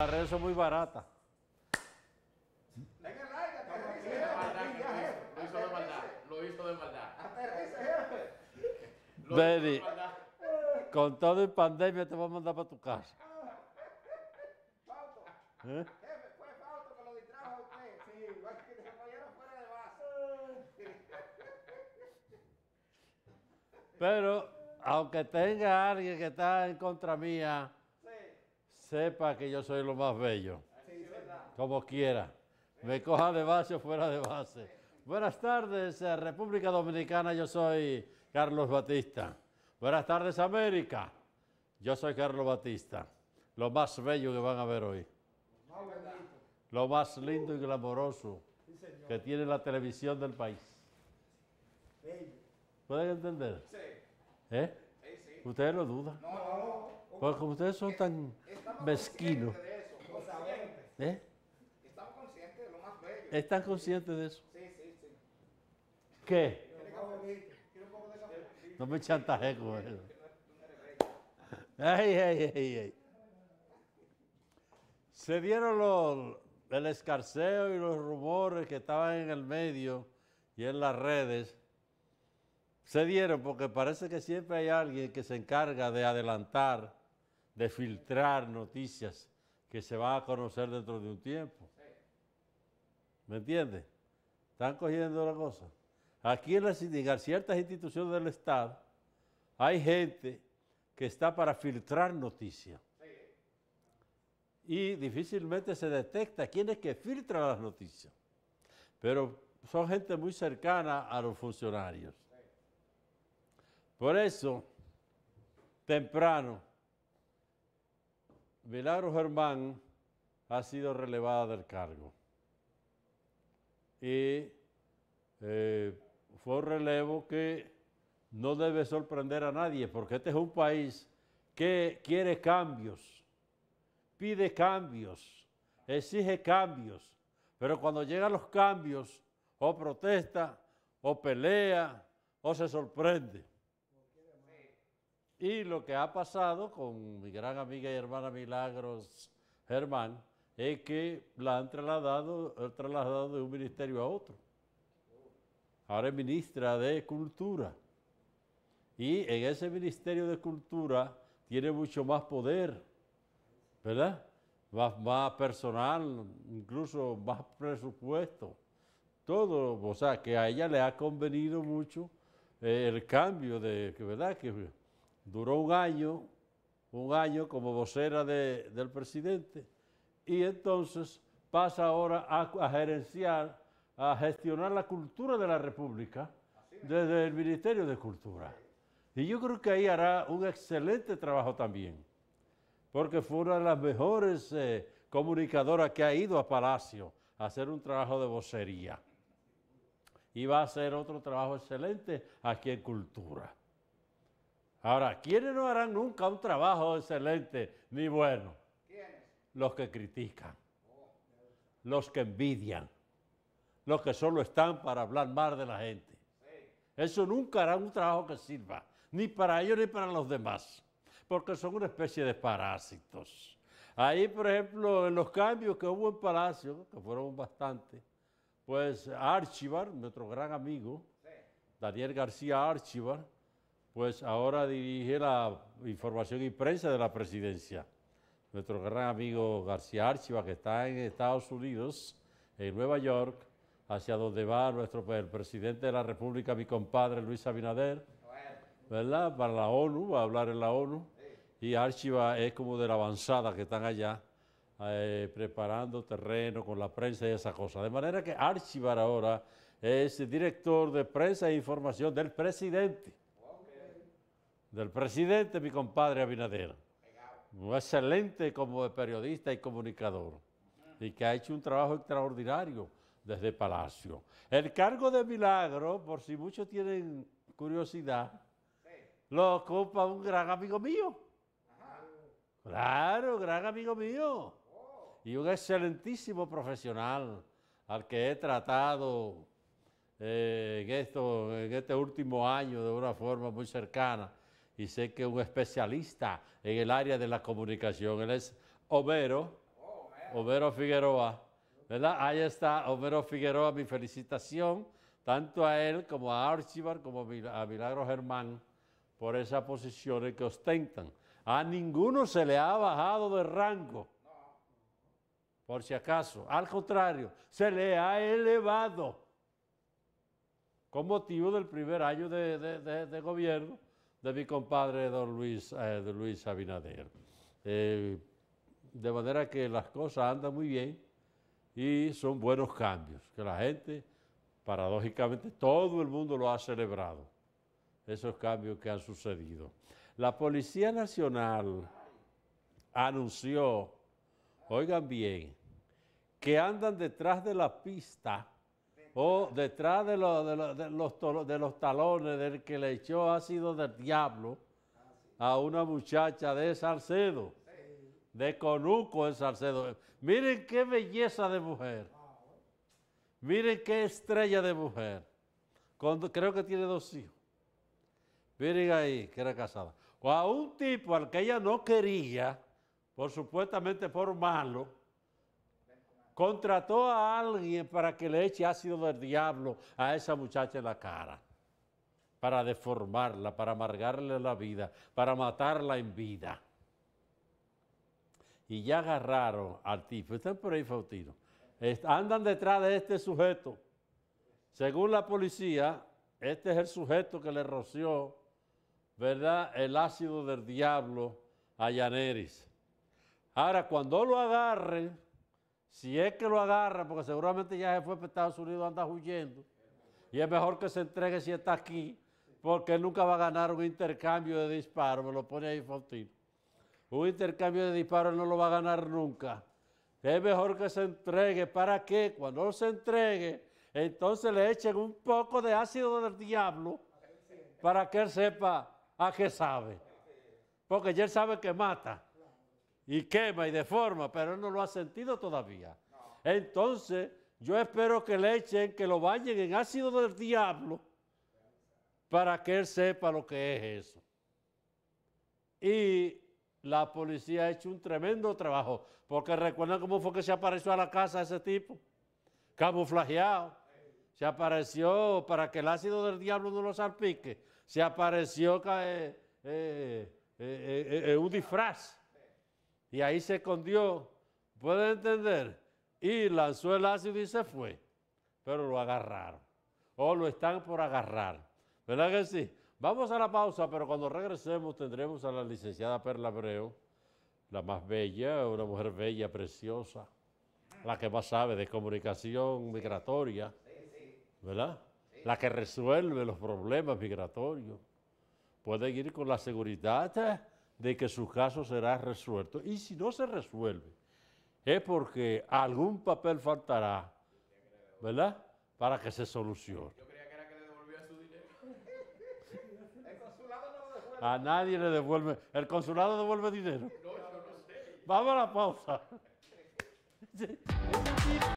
La redes son muy baratas. Venga, Lo hizo de maldad. Lo hizo de maldad. ¡Betty! con todo y pandemia te voy a mandar para tu casa. base! Ah, ¿Eh? Pero aunque tenga alguien que está en contra mía, sepa que yo soy lo más bello. Como quiera. Me coja de base o fuera de base. Buenas tardes, eh, República Dominicana. Yo soy Carlos Batista. Buenas tardes, América. Yo soy Carlos Batista. Lo más bello que van a ver hoy. Lo más lindo y glamoroso que tiene la televisión del país. ¿Pueden entender? Sí. ¿Eh? ¿Ustedes lo dudan? No, no. Porque como ustedes son tan mezquinos. ¿eh? Están conscientes de lo más bello. Están conscientes de eso. Sí, sí, sí. ¿Qué? No me chantaje con eso. Ay, ay, ay, ay. Se dieron el escarceo y los rumores que estaban en el medio y en las redes. Se dieron porque parece que siempre hay alguien que se encarga de adelantar de filtrar noticias que se van a conocer dentro de un tiempo. ¿Me entiende? Están cogiendo la cosa. Aquí en la ciertas instituciones del Estado, hay gente que está para filtrar noticias. Y difícilmente se detecta quién es que filtra las noticias. Pero son gente muy cercana a los funcionarios. Por eso, temprano, Milagro Germán ha sido relevada del cargo. Y eh, fue un relevo que no debe sorprender a nadie, porque este es un país que quiere cambios, pide cambios, exige cambios, pero cuando llegan los cambios, o protesta, o pelea, o se sorprende. Y lo que ha pasado con mi gran amiga y hermana Milagros Germán es que la han trasladado, de un ministerio a otro. Ahora es ministra de Cultura. Y en ese ministerio de Cultura tiene mucho más poder, ¿verdad? Más, personal, incluso más presupuesto. Todo, o sea, que a ella le ha convenido mucho eh, el cambio de, ¿verdad? Que, duró un año, un año como vocera del presidente, y entonces pasa ahora a, gerenciar, a gestionar la cultura de la República desde el Ministerio de Cultura. Y yo creo que ahí hará un excelente trabajo también, porque fue una de las mejores eh, comunicadoras que ha ido a Palacio a hacer un trabajo de vocería. Y va a hacer otro trabajo excelente aquí en Cultura. Ahora, ¿quiénes no harán nunca un trabajo excelente ni bueno? Los que critican, los que envidian, los que solo están para hablar mal de la gente. Eso nunca hará un trabajo que sirva, ni para ellos ni para los demás, porque son una especie de parásitos. Ahí, por ejemplo, en los cambios que hubo en Palacio, que fueron bastante, pues Archivar, nuestro gran amigo, Daniel García Archivar, pues ahora dirige la información y prensa de la presidencia. Nuestro gran amigo García Archiva, que está en Estados Unidos, en Nueva York, hacia donde va nuestro presidente de la República, mi compadre Luis Abinader, ¿verdad? Para la ONU, va a hablar en la ONU. Y Archiva es como de la avanzada que están allá, eh, preparando terreno con la prensa y esas cosas. De manera que Archivar ahora es director de prensa e información del presidente del presidente, mi compadre Abinader. Excelente como periodista y comunicador. Y que ha hecho un trabajo extraordinario desde Palacio. El cargo de Milagro, por si muchos tienen curiosidad, lo ocupa un gran amigo mío. Claro, gran amigo mío. Y un excelentísimo profesional al que he tratado eh, en, en este último año de una forma muy cercana y sé que un especialista en el área de la comunicación. Él es Homero, Homero Figueroa, ¿verdad? Ahí está Homero Figueroa, mi felicitación, tanto a él como a Archivar, como a Milagro Germán, por esas posiciones que ostentan. A ninguno se le ha bajado de rango, por si acaso. Al contrario, se le ha elevado con motivo del primer año de gobierno de mi compadre don Luis, eh, don Luis Abinader. Eh, de manera que las cosas andan muy bien y son buenos cambios, que la gente, paradójicamente, todo el mundo lo ha celebrado, esos cambios que han sucedido. La Policía Nacional anunció, oigan bien, que andan detrás de la pista o detrás de, los, talones del que le echó ácido del diablo a una muchacha de Salcedo, de Conuco en Salcedo. Miren qué belleza de mujer. Miren qué estrella de mujer. creo que tiene dos hijos. Miren ahí, que era casada. O a un tipo al que ella no quería, por supuestamente por malo contrató a alguien para que le eche ácido del diablo a esa muchacha en la cara, para deformarla, para amargarle la vida, para matarla en vida. Y ya agarraron al tipo, están por ahí Faustino, andan detrás de este sujeto. Según la policía, este es el sujeto que le roció, ¿verdad? El ácido del diablo a Yaneris. Ahora, cuando lo agarren, si es que lo agarra, porque seguramente ya se fue para Estados Unidos, anda huyendo. Y es mejor que se entregue si está aquí, porque nunca va a ganar un intercambio de disparos. Me lo pone ahí Faustino. Un intercambio de disparos no lo va a ganar nunca. Es mejor que se entregue. ¿Para qué? Cuando se entregue, entonces le echen un poco de ácido del diablo para que él sepa a qué sabe. Porque ya él sabe que mata y quema y deforma, pero él no lo ha sentido todavía. Entonces, yo espero que le echen, que lo bañen en ácido del diablo para que él sepa lo que es eso. Y la policía ha hecho un tremendo trabajo, porque recuerdan cómo fue que se apareció a la casa ese tipo, camuflajeado. Se apareció para que el ácido del diablo no lo salpique. Se apareció eh, eh, eh, eh, un disfraz y ahí se escondió, ¿pueden entender? Y lanzó el ácido y se fue. Pero lo agarraron. O lo están por agarrar. ¿Verdad que sí? Vamos a la pausa, pero cuando regresemos tendremos a la licenciada Perla Abreu, la más bella, una mujer bella, preciosa, la que más sabe de comunicación migratoria, ¿verdad? La que resuelve los problemas migratorios. puede ir con la seguridad ¿eh? de que su caso será resuelto. Y si no se resuelve, es porque algún papel faltará, ¿verdad? Para que se solucione. Yo creía que era que le devolvía su dinero. El consulado no lo devuelve. A nadie le devuelve. ¿El consulado devuelve dinero? No, yo no sé. Vamos a la pausa.